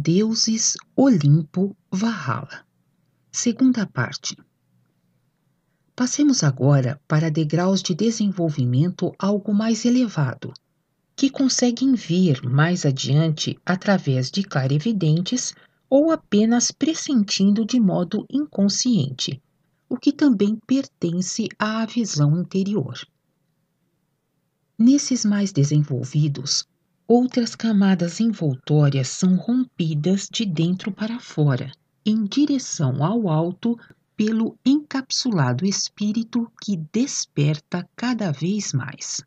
Deuses Olimpo Valhalla. Segunda parte. Passemos agora para degraus de desenvolvimento algo mais elevado, que conseguem vir mais adiante através de clarividentes ou apenas pressentindo de modo inconsciente, o que também pertence à visão interior. Nesses mais desenvolvidos, outras camadas envoltórias são rompidas de dentro para fora, em direção ao alto, pelo encapsulado espírito que desperta cada vez mais.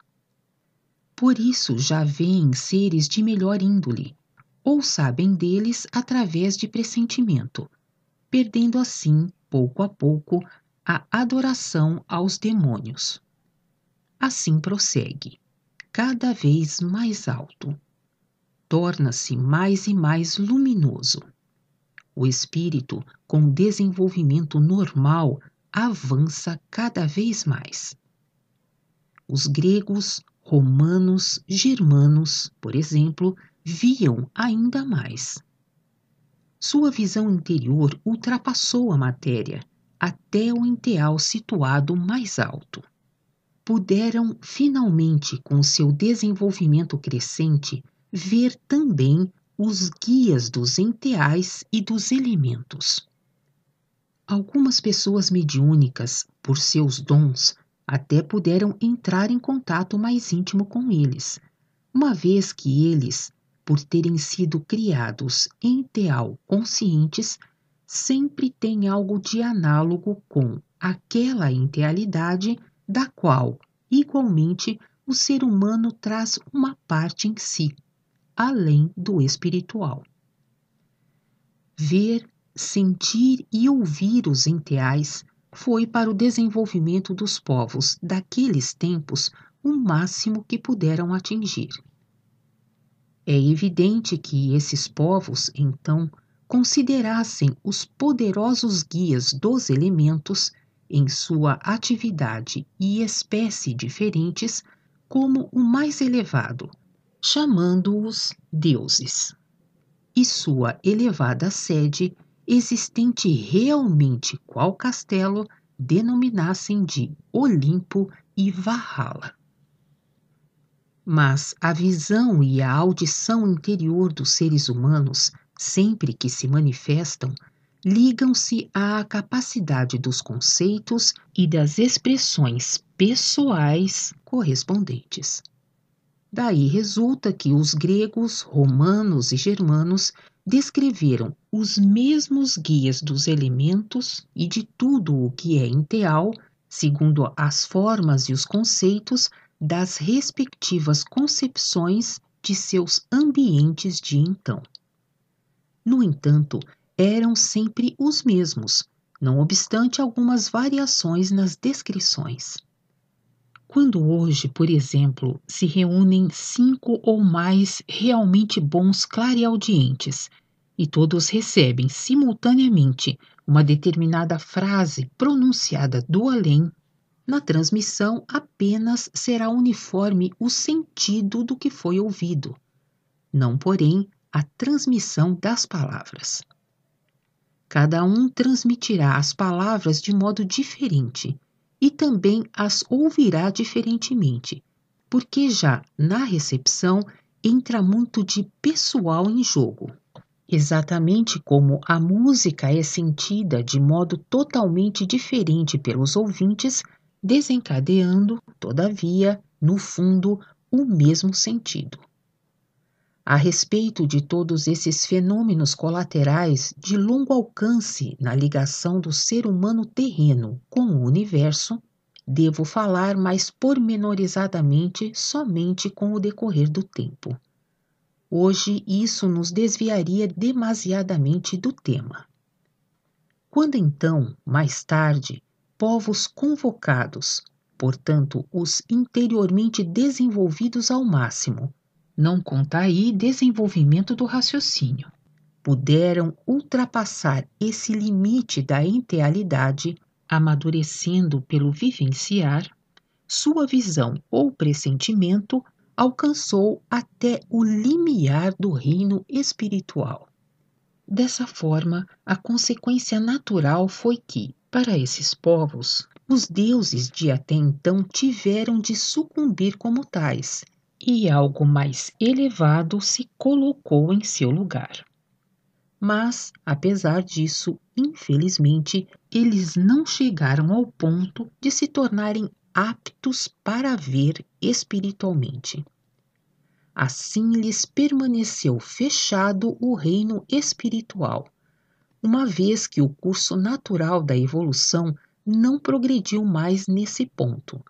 Por isso já veem seres de melhor índole, ou sabem deles através de pressentimento, perdendo assim, pouco a pouco, a adoração aos demônios. Assim prossegue cada vez mais alto. Torna-se mais e mais luminoso. O espírito, com desenvolvimento normal, avança cada vez mais. Os gregos, romanos, germanos, por exemplo, viam ainda mais. Sua visão interior ultrapassou a matéria até o enteal situado mais alto puderam finalmente, com seu desenvolvimento crescente, ver também os guias dos enteais e dos elementos. Algumas pessoas mediúnicas, por seus dons, até puderam entrar em contato mais íntimo com eles, uma vez que eles, por terem sido criados enteal conscientes, sempre têm algo de análogo com aquela entealidade da qual, igualmente, o ser humano traz uma parte em si, além do espiritual. Ver, sentir e ouvir os enteais foi para o desenvolvimento dos povos daqueles tempos o máximo que puderam atingir. É evidente que esses povos, então, considerassem os poderosos guias dos elementos em sua atividade e espécie diferentes como o mais elevado, chamando-os deuses. E sua elevada sede, existente realmente qual castelo, denominassem de Olimpo e Valhalla. Mas a visão e a audição interior dos seres humanos, sempre que se manifestam, ligam-se à capacidade dos conceitos e das expressões pessoais correspondentes. Daí resulta que os gregos, romanos e germanos descreveram os mesmos guias dos elementos e de tudo o que é ideal, segundo as formas e os conceitos das respectivas concepções de seus ambientes de então. No entanto, eram sempre os mesmos, não obstante algumas variações nas descrições. Quando hoje, por exemplo, se reúnem cinco ou mais realmente bons clareaudientes e todos recebem simultaneamente uma determinada frase pronunciada do além, na transmissão apenas será uniforme o sentido do que foi ouvido, não, porém, a transmissão das palavras. Cada um transmitirá as palavras de modo diferente e também as ouvirá diferentemente, porque já na recepção entra muito de pessoal em jogo. Exatamente como a música é sentida de modo totalmente diferente pelos ouvintes, desencadeando, todavia, no fundo, o mesmo sentido a respeito de todos esses fenômenos colaterais de longo alcance na ligação do ser humano terreno com o universo, devo falar mais pormenorizadamente somente com o decorrer do tempo. Hoje, isso nos desviaria demasiadamente do tema. Quando então, mais tarde, povos convocados, portanto, os interiormente desenvolvidos ao máximo, não conta aí desenvolvimento do raciocínio. Puderam ultrapassar esse limite da intealidade, amadurecendo pelo vivenciar, sua visão ou pressentimento alcançou até o limiar do reino espiritual. Dessa forma, a consequência natural foi que, para esses povos, os deuses de até então tiveram de sucumbir como tais, e algo mais elevado se colocou em seu lugar. Mas, apesar disso, infelizmente, eles não chegaram ao ponto de se tornarem aptos para ver espiritualmente. Assim lhes permaneceu fechado o reino espiritual, uma vez que o curso natural da evolução não progrediu mais nesse ponto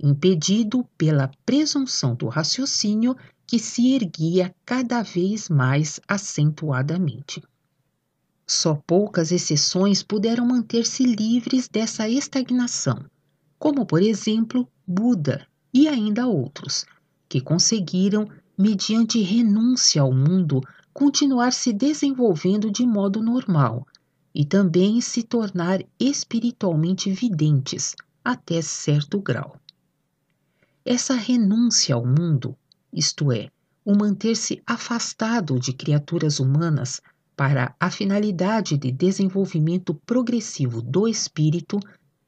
impedido pela presunção do raciocínio que se erguia cada vez mais acentuadamente. Só poucas exceções puderam manter-se livres dessa estagnação, como, por exemplo, Buda e ainda outros, que conseguiram, mediante renúncia ao mundo, continuar se desenvolvendo de modo normal e também se tornar espiritualmente videntes até certo grau. Essa renúncia ao mundo, isto é, o manter-se afastado de criaturas humanas para a finalidade de desenvolvimento progressivo do espírito,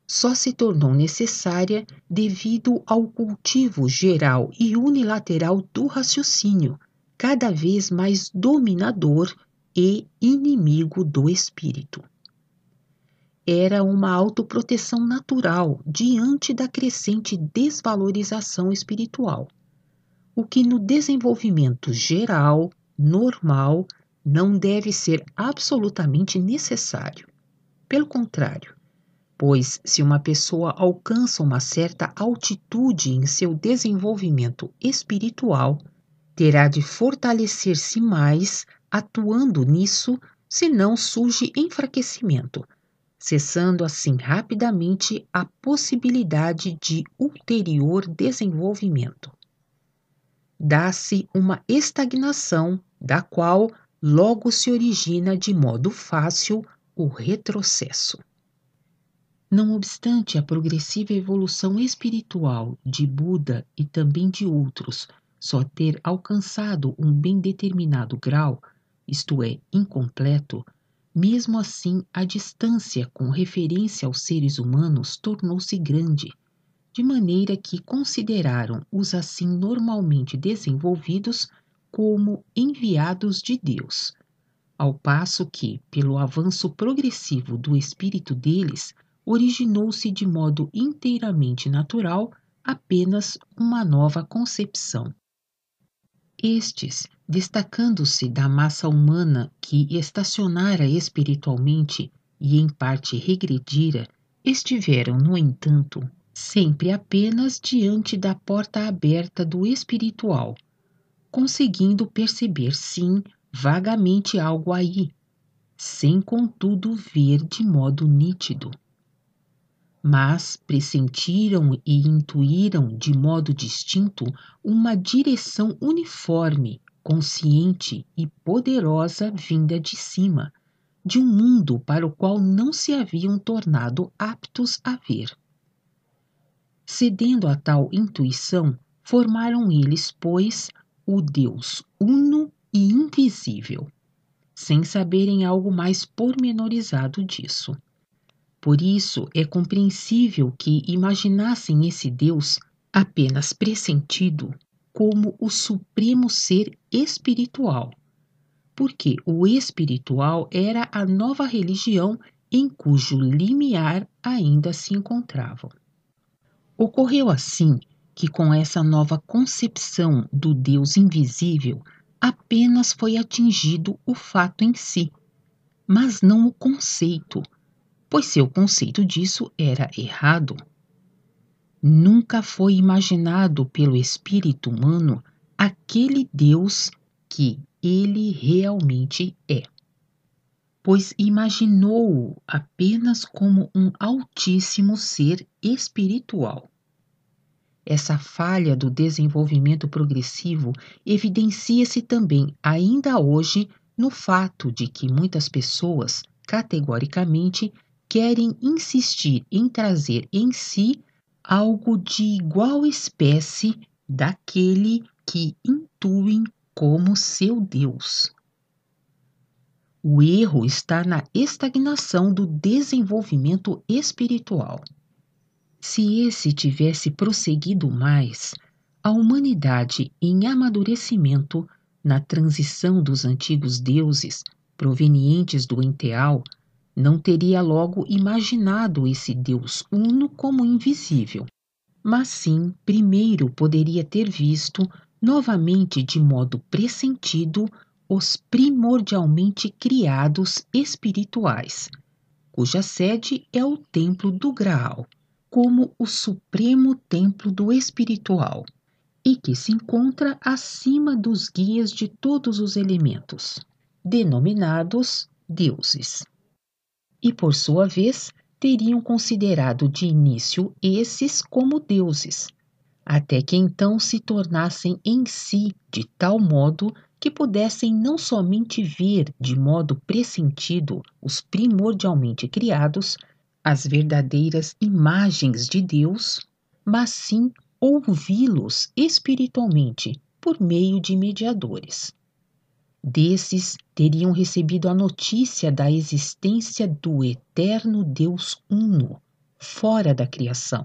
só se tornou necessária devido ao cultivo geral e unilateral do raciocínio, cada vez mais dominador e inimigo do espírito era uma autoproteção natural diante da crescente desvalorização espiritual, o que no desenvolvimento geral, normal, não deve ser absolutamente necessário. Pelo contrário, pois se uma pessoa alcança uma certa altitude em seu desenvolvimento espiritual, terá de fortalecer-se mais atuando nisso, senão surge enfraquecimento cessando assim rapidamente a possibilidade de ulterior desenvolvimento. Dá-se uma estagnação, da qual logo se origina de modo fácil o retrocesso. Não obstante a progressiva evolução espiritual de Buda e também de outros só ter alcançado um bem determinado grau, isto é, incompleto, mesmo assim, a distância com referência aos seres humanos tornou-se grande, de maneira que consideraram os assim normalmente desenvolvidos como enviados de Deus, ao passo que, pelo avanço progressivo do espírito deles, originou-se de modo inteiramente natural apenas uma nova concepção. Estes destacando-se da massa humana que estacionara espiritualmente e em parte regredira, estiveram, no entanto, sempre apenas diante da porta aberta do espiritual, conseguindo perceber, sim, vagamente algo aí, sem contudo ver de modo nítido. Mas pressentiram e intuíram de modo distinto uma direção uniforme consciente e poderosa vinda de cima, de um mundo para o qual não se haviam tornado aptos a ver. Cedendo a tal intuição, formaram eles, pois, o Deus uno e invisível, sem saberem algo mais pormenorizado disso. Por isso é compreensível que imaginassem esse Deus apenas pressentido como o supremo ser espiritual. Porque o espiritual era a nova religião em cujo limiar ainda se encontravam. Ocorreu assim que, com essa nova concepção do Deus invisível, apenas foi atingido o fato em si, mas não o conceito, pois seu conceito disso era errado nunca foi imaginado pelo espírito humano aquele Deus que ele realmente é, pois imaginou-o apenas como um altíssimo ser espiritual. Essa falha do desenvolvimento progressivo evidencia-se também ainda hoje no fato de que muitas pessoas, categoricamente, querem insistir em trazer em si algo de igual espécie daquele que intuem como seu Deus. O erro está na estagnação do desenvolvimento espiritual. Se esse tivesse prosseguido mais, a humanidade em amadurecimento na transição dos antigos deuses provenientes do enteal não teria logo imaginado esse Deus uno como invisível, mas sim, primeiro poderia ter visto, novamente de modo pressentido, os primordialmente criados espirituais, cuja sede é o Templo do Graal, como o supremo templo do espiritual, e que se encontra acima dos guias de todos os elementos, denominados deuses e, por sua vez, teriam considerado de início esses como deuses, até que então se tornassem em si de tal modo que pudessem não somente ver de modo pressentido os primordialmente criados, as verdadeiras imagens de Deus, mas sim ouvi-los espiritualmente por meio de mediadores. Desses teriam recebido a notícia da existência do eterno Deus Uno, fora da criação.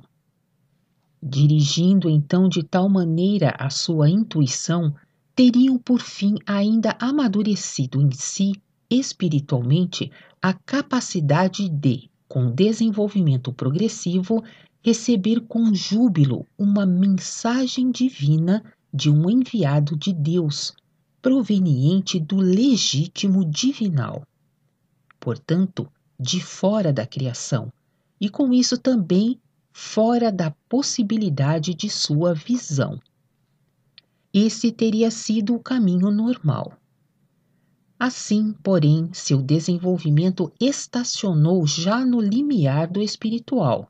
Dirigindo então de tal maneira a sua intuição, teriam por fim ainda amadurecido em si, espiritualmente, a capacidade de, com desenvolvimento progressivo, receber com júbilo uma mensagem divina de um enviado de Deus proveniente do legítimo divinal, portanto, de fora da criação, e com isso também fora da possibilidade de sua visão. Esse teria sido o caminho normal. Assim, porém, seu desenvolvimento estacionou já no limiar do espiritual,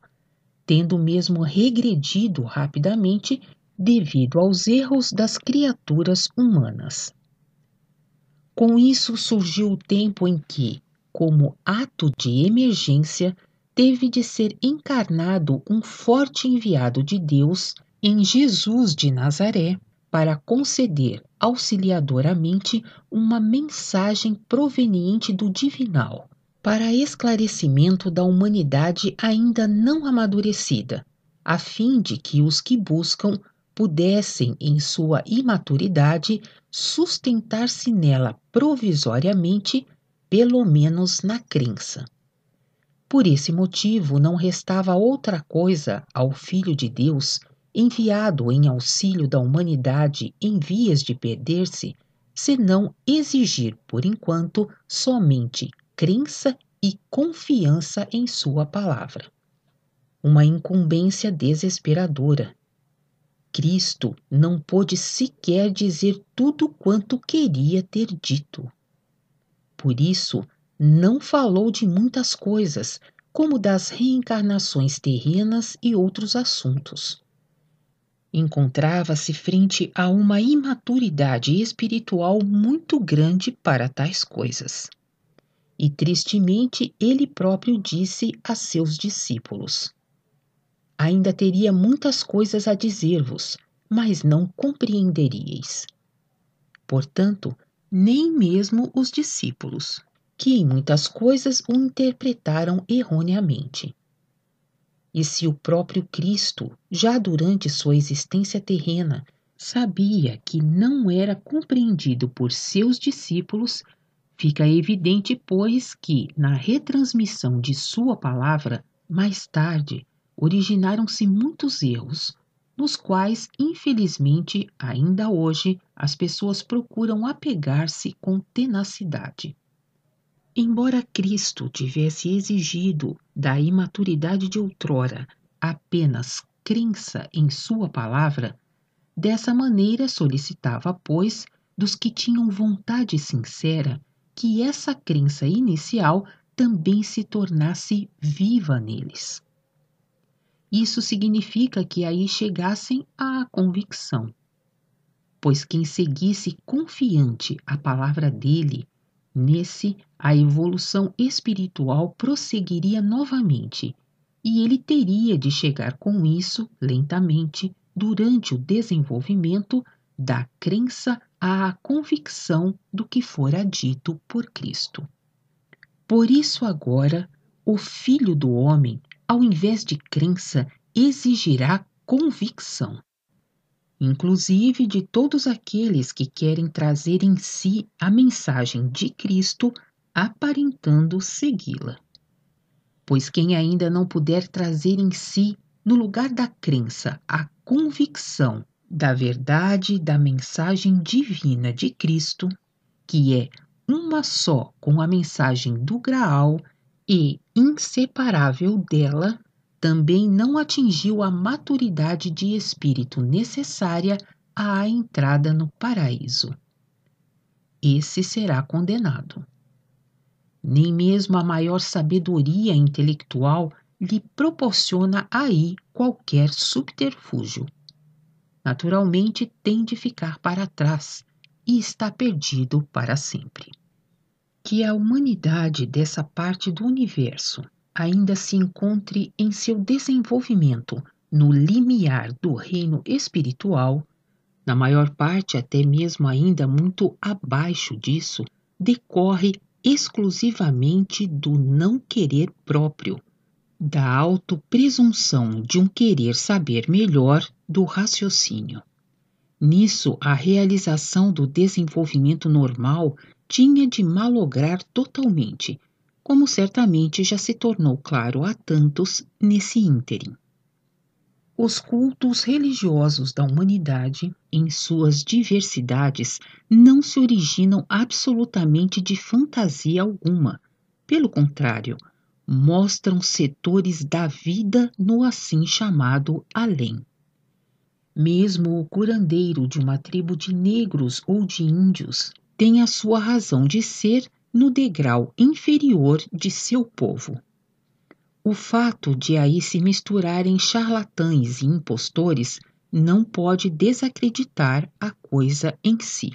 tendo mesmo regredido rapidamente devido aos erros das criaturas humanas. Com isso surgiu o tempo em que, como ato de emergência, teve de ser encarnado um forte enviado de Deus em Jesus de Nazaré para conceder auxiliadoramente uma mensagem proveniente do divinal para esclarecimento da humanidade ainda não amadurecida, a fim de que os que buscam pudessem, em sua imaturidade, sustentar-se nela provisoriamente, pelo menos na crença. Por esse motivo, não restava outra coisa ao Filho de Deus, enviado em auxílio da humanidade em vias de perder-se, senão exigir, por enquanto, somente crença e confiança em Sua palavra. Uma incumbência desesperadora, Cristo não pôde sequer dizer tudo quanto queria ter dito. Por isso, não falou de muitas coisas, como das reencarnações terrenas e outros assuntos. Encontrava-se frente a uma imaturidade espiritual muito grande para tais coisas. E tristemente ele próprio disse a seus discípulos: Ainda teria muitas coisas a dizer-vos, mas não compreenderíeis. Portanto, nem mesmo os discípulos, que em muitas coisas o interpretaram erroneamente. E se o próprio Cristo, já durante sua existência terrena, sabia que não era compreendido por seus discípulos, fica evidente, pois, que, na retransmissão de sua palavra, mais tarde, originaram-se muitos erros, nos quais, infelizmente, ainda hoje, as pessoas procuram apegar-se com tenacidade. Embora Cristo tivesse exigido da imaturidade de outrora apenas crença em Sua palavra, dessa maneira solicitava, pois, dos que tinham vontade sincera que essa crença inicial também se tornasse viva neles. Isso significa que aí chegassem à convicção. Pois quem seguisse confiante a palavra dele, nesse a evolução espiritual prosseguiria novamente, e ele teria de chegar com isso lentamente durante o desenvolvimento da crença à convicção do que fora dito por Cristo. Por isso agora o Filho do Homem ao invés de crença, exigirá convicção, inclusive de todos aqueles que querem trazer em si a mensagem de Cristo, aparentando segui-la. Pois quem ainda não puder trazer em si, no lugar da crença, a convicção da verdade da mensagem divina de Cristo, que é uma só com a mensagem do Graal e inseparável dela, também não atingiu a maturidade de espírito necessária à entrada no paraíso. Esse será condenado. Nem mesmo a maior sabedoria intelectual lhe proporciona aí qualquer subterfúgio. Naturalmente tem de ficar para trás e está perdido para sempre que a humanidade dessa parte do universo ainda se encontre em seu desenvolvimento no limiar do reino espiritual, na maior parte até mesmo ainda muito abaixo disso, decorre exclusivamente do não querer próprio, da autopresunção de um querer saber melhor do raciocínio. Nisso, a realização do desenvolvimento normal tinha de malograr totalmente, como certamente já se tornou claro a tantos nesse ínterim. Os cultos religiosos da humanidade, em suas diversidades, não se originam absolutamente de fantasia alguma. Pelo contrário, mostram setores da vida no assim chamado além. Mesmo o curandeiro de uma tribo de negros ou de índios tem a sua razão de ser no degrau inferior de seu povo. O fato de aí se misturarem charlatães e impostores não pode desacreditar a coisa em si.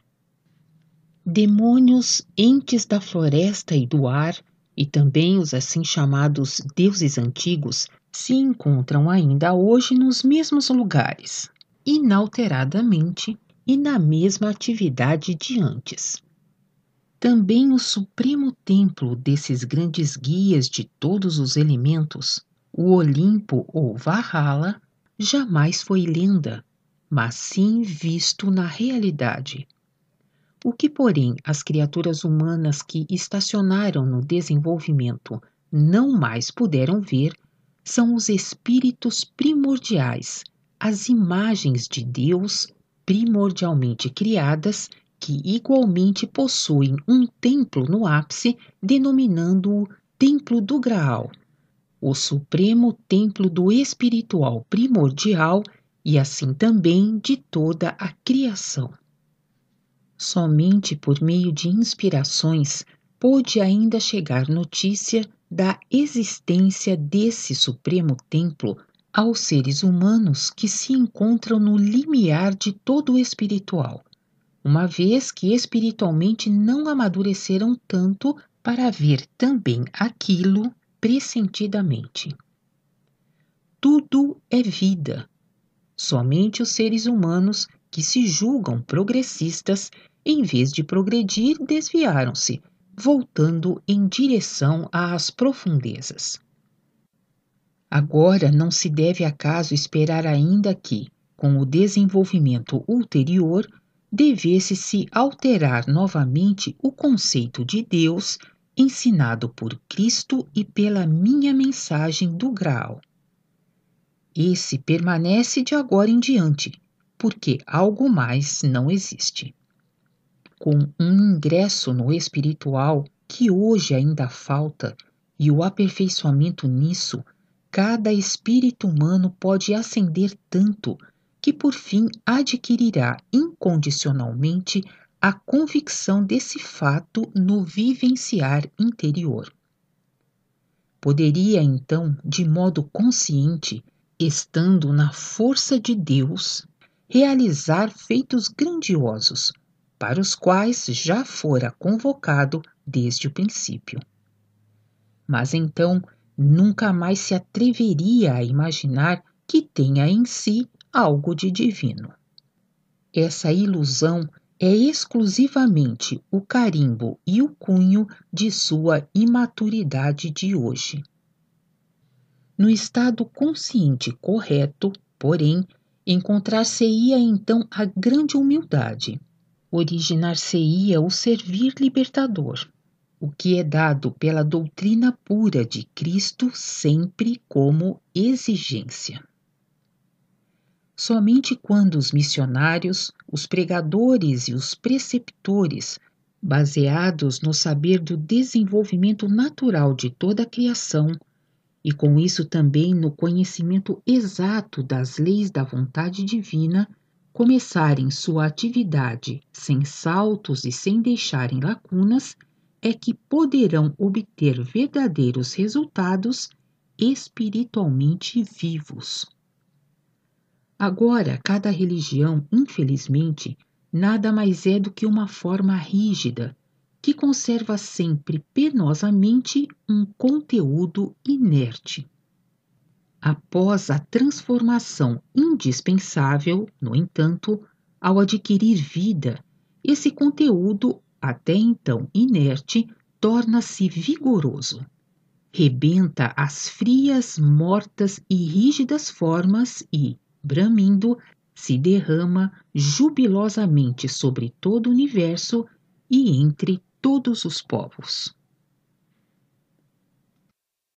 Demônios, entes da floresta e do ar, e também os assim chamados deuses antigos, se encontram ainda hoje nos mesmos lugares, inalteradamente e na mesma atividade de antes. Também o supremo templo desses grandes guias de todos os elementos, o Olimpo ou Valhalla, jamais foi lenda, mas sim visto na realidade. O que, porém, as criaturas humanas que estacionaram no desenvolvimento não mais puderam ver são os espíritos primordiais, as imagens de Deus primordialmente criadas que igualmente possuem um templo no ápice, denominando-o Templo do Graal, o supremo templo do espiritual primordial e assim também de toda a criação. Somente por meio de inspirações pôde ainda chegar notícia da existência desse supremo templo aos seres humanos que se encontram no limiar de todo o espiritual, uma vez que espiritualmente não amadureceram tanto para ver também aquilo pressentidamente. Tudo é vida. Somente os seres humanos que se julgam progressistas, em vez de progredir, desviaram-se, voltando em direção às profundezas. Agora não se deve acaso esperar ainda que, com o desenvolvimento ulterior, devesse-se alterar novamente o conceito de Deus ensinado por Cristo e pela minha mensagem do Graal. Esse permanece de agora em diante, porque algo mais não existe. Com um ingresso no espiritual que hoje ainda falta e o aperfeiçoamento nisso, cada espírito humano pode ascender tanto que por fim adquirirá incondicionalmente a convicção desse fato no vivenciar interior. Poderia então, de modo consciente, estando na força de Deus, realizar feitos grandiosos, para os quais já fora convocado desde o princípio. Mas então nunca mais se atreveria a imaginar que tenha em si algo de divino. Essa ilusão é exclusivamente o carimbo e o cunho de sua imaturidade de hoje. No estado consciente correto, porém, encontrar-se-ia então a grande humildade, originar-se-ia o servir libertador o que é dado pela doutrina pura de Cristo sempre como exigência. Somente quando os missionários, os pregadores e os preceptores, baseados no saber do desenvolvimento natural de toda a criação, e com isso também no conhecimento exato das leis da vontade divina, começarem sua atividade sem saltos e sem deixarem lacunas, é que poderão obter verdadeiros resultados espiritualmente vivos. Agora, cada religião, infelizmente, nada mais é do que uma forma rígida que conserva sempre penosamente um conteúdo inerte. Após a transformação indispensável, no entanto, ao adquirir vida, esse conteúdo até então inerte, torna-se vigoroso. Rebenta as frias, mortas e rígidas formas e, bramindo, se derrama jubilosamente sobre todo o universo e entre todos os povos.